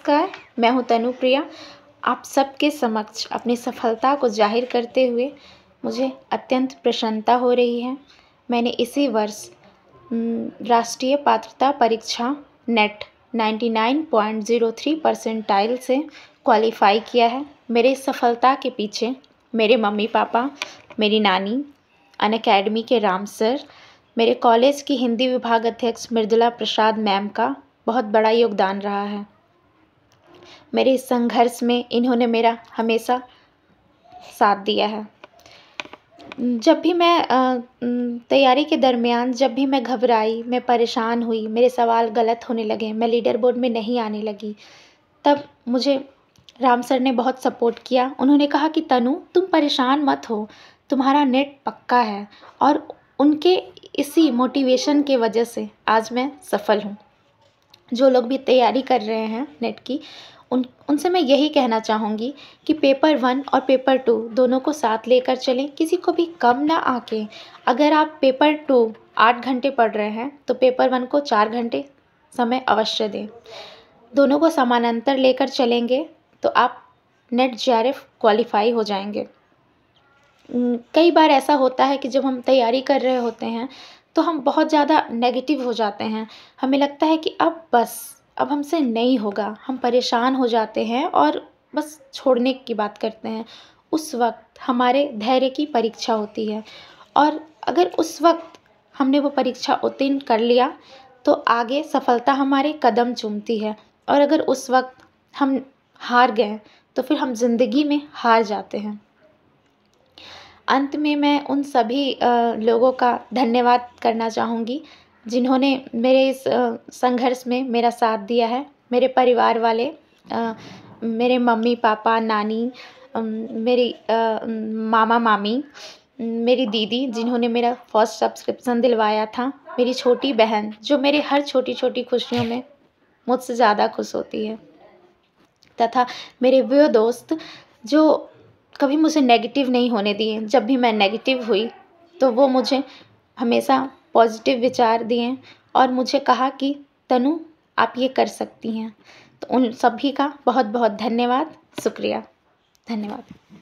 नमस्कार मैं हूं तनुप्रिया आप सबके समक्ष अपनी सफलता को जाहिर करते हुए मुझे अत्यंत प्रसन्नता हो रही है मैंने इसी वर्ष राष्ट्रीय पात्रता परीक्षा नेट 99.03 परसेंटाइल से क्वालिफाई किया है मेरे सफलता के पीछे मेरे मम्मी पापा मेरी नानी अन अकेडमी के राम सर मेरे कॉलेज की हिंदी विभाग अध्यक्ष मृदुला प्रसाद मैम का बहुत बड़ा योगदान रहा है मेरे संघर्ष में इन्होंने मेरा हमेशा साथ दिया है जब भी मैं तैयारी के दरमियान जब भी मैं घबराई मैं परेशान हुई मेरे सवाल गलत होने लगे मैं लीडर बोर्ड में नहीं आने लगी तब मुझे राम सर ने बहुत सपोर्ट किया उन्होंने कहा कि तनु तुम परेशान मत हो तुम्हारा नेट पक्का है और उनके इसी मोटिवेशन के वजह से आज मैं सफल हूँ जो लोग भी तैयारी कर रहे हैं नेट की उन उनसे मैं यही कहना चाहूँगी कि पेपर वन और पेपर टू दोनों को साथ लेकर चलें किसी को भी कम ना आके अगर आप पेपर टू आठ घंटे पढ़ रहे हैं तो पेपर वन को चार घंटे समय अवश्य दें दोनों को समानांतर लेकर चलेंगे तो आप नेट जे क्वालिफाई हो जाएंगे कई बार ऐसा होता है कि जब हम तैयारी कर रहे होते हैं तो हम बहुत ज़्यादा नेगेटिव हो जाते हैं हमें लगता है कि अब बस अब हमसे नहीं होगा हम परेशान हो जाते हैं और बस छोड़ने की बात करते हैं उस वक्त हमारे धैर्य की परीक्षा होती है और अगर उस वक्त हमने वो परीक्षा उत्तीर्ण कर लिया तो आगे सफलता हमारे कदम चूमती है और अगर उस वक्त हम हार गए तो फिर हम ज़िंदगी में हार जाते हैं अंत में मैं उन सभी लोगों का धन्यवाद करना चाहूँगी जिन्होंने मेरे इस संघर्ष में मेरा साथ दिया है मेरे परिवार वाले मेरे मम्मी पापा नानी मेरी मामा मामी मेरी दीदी जिन्होंने मेरा फर्स्ट सब्सक्रिप्शन दिलवाया था मेरी छोटी बहन जो मेरे हर छोटी छोटी खुशियों में मुझसे ज़्यादा खुश होती है तथा मेरे वो दोस्त जो कभी मुझे नेगेटिव नहीं होने दिए जब भी मैं नेगेटिव हुई तो वो मुझे हमेशा पॉजिटिव विचार दिए और मुझे कहा कि तनु आप ये कर सकती हैं तो उन सभी का बहुत बहुत धन्यवाद शुक्रिया धन्यवाद